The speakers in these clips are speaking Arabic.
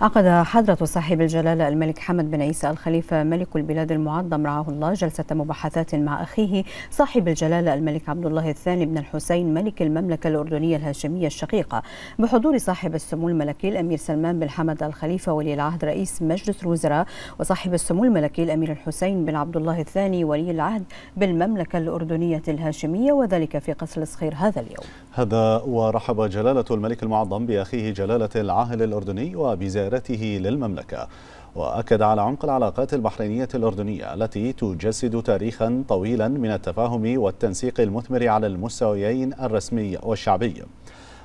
عقد حضرة صاحب الجلالة الملك حمد بن عيسى الخليفة ملك البلاد المعظم رعاه الله جلسة مباحثات مع أخيه صاحب الجلالة الملك عبد الله الثاني بن الحسين ملك المملكة الأردنية الهاشمية الشقيقة بحضور صاحب السمو الملكي الأمير سلمان بن حمد الخليفة ولي العهد رئيس مجلس الوزراء وصاحب السمو الملكي الأمير الحسين بن عبد الله الثاني ولي العهد بالمملكة الأردنية الهاشمية وذلك في قصر الصخير هذا اليوم هذا ورحب جلالة الملك المعظم بأخيه جلالة العاهل الأردني وبزيارته للمملكة وأكد على عمق العلاقات البحرينية الأردنية التي تجسد تاريخا طويلا من التفاهم والتنسيق المثمر على المستويين الرسمي والشعبي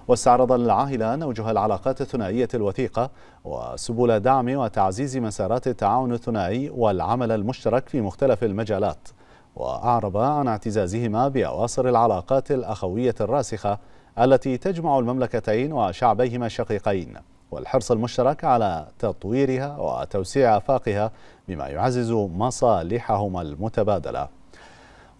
واستعرض العاهلان أوجه العلاقات الثنائية الوثيقة وسبل دعم وتعزيز مسارات التعاون الثنائي والعمل المشترك في مختلف المجالات وأعرب عن اعتزازهما بأواصر العلاقات الأخوية الراسخة التي تجمع المملكتين وشعبيهما الشقيقين والحرص المشترك على تطويرها وتوسيع آفاقها بما يعزز مصالحهما المتبادلة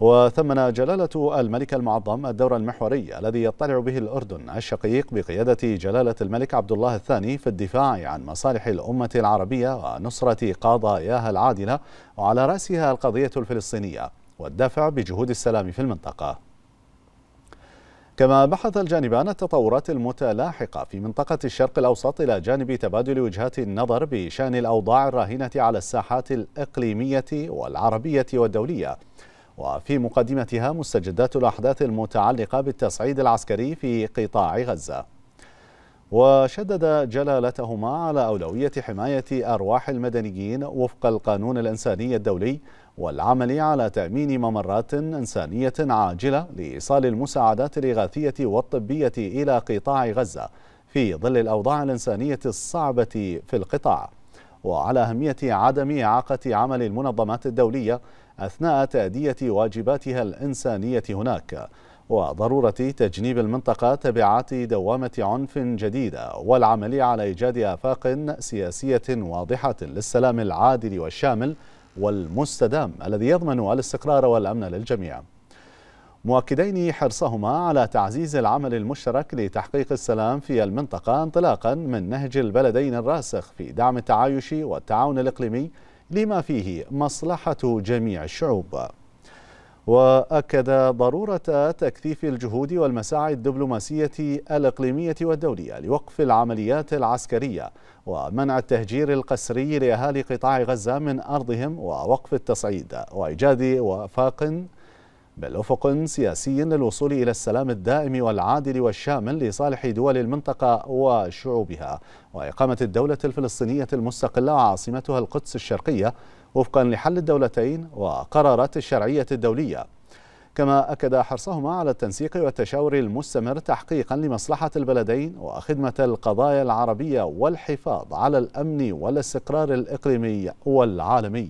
وثمن جلالة الملك المعظم الدور المحوري الذي يطلع به الأردن الشقيق بقيادة جلالة الملك عبد الله الثاني في الدفاع عن مصالح الأمة العربية ونصرة قضاياها العادلة وعلى رأسها القضية الفلسطينية والدفع بجهود السلام في المنطقة كما بحث الجانبان التطورات المتلاحقة في منطقة الشرق الأوسط إلى جانب تبادل وجهات النظر بشأن الأوضاع الراهنة على الساحات الإقليمية والعربية والدولية وفي مقدمتها مستجدات الأحداث المتعلقة بالتصعيد العسكري في قطاع غزة وشدد جلالتهما على أولوية حماية أرواح المدنيين وفق القانون الإنساني الدولي والعمل على تأمين ممرات إنسانية عاجلة لإيصال المساعدات الإغاثية والطبية إلى قطاع غزة في ظل الأوضاع الإنسانية الصعبة في القطاع وعلى أهمية عدم إعاقة عمل المنظمات الدولية أثناء تأدية واجباتها الإنسانية هناك وضرورة تجنيب المنطقة تبعات دوامة عنف جديدة والعمل على إيجاد آفاق سياسية واضحة للسلام العادل والشامل والمستدام الذي يضمن الاستقرار والأمن للجميع مؤكدين حرصهما على تعزيز العمل المشترك لتحقيق السلام في المنطقة انطلاقا من نهج البلدين الراسخ في دعم التعايش والتعاون الإقليمي لما فيه مصلحة جميع الشعوب وأكد ضرورة تكثيف الجهود والمساعي الدبلوماسية الإقليمية والدولية لوقف العمليات العسكرية ومنع التهجير القسري لأهالي قطاع غزة من أرضهم ووقف التصعيد وإيجاد وفاق بل أفق سياسي للوصول إلى السلام الدائم والعادل والشامل لصالح دول المنطقة وشعوبها وإقامة الدولة الفلسطينية المستقلة عاصمتها القدس الشرقية وفقا لحل الدولتين وقرارات الشرعية الدولية كما أكد حرصهما على التنسيق والتشاور المستمر تحقيقا لمصلحة البلدين وخدمة القضايا العربية والحفاظ على الأمن والاستقرار الإقليمي والعالمي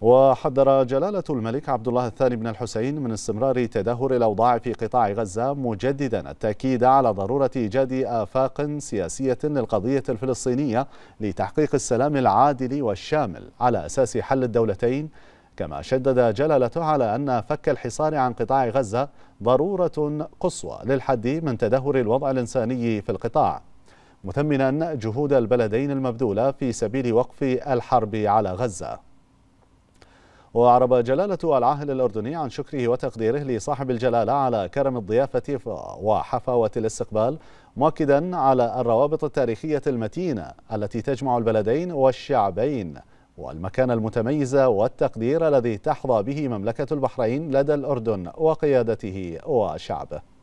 وحذر جلالة الملك عبد الله الثاني بن الحسين من استمرار تدهور الأوضاع في قطاع غزة مجددا التأكيد على ضرورة إيجاد آفاق سياسية للقضية الفلسطينية لتحقيق السلام العادل والشامل على أساس حل الدولتين كما شدد جلالته على أن فك الحصار عن قطاع غزة ضرورة قصوى للحد من تدهور الوضع الإنساني في القطاع مثمنا جهود البلدين المبذولة في سبيل وقف الحرب على غزة وأعرب جلالة العاهل الأردني عن شكره وتقديره لصاحب الجلالة على كرم الضيافة وحفاوة الاستقبال مؤكدا على الروابط التاريخية المتينة التي تجمع البلدين والشعبين والمكان المتميز والتقدير الذي تحظى به مملكة البحرين لدى الأردن وقيادته وشعبه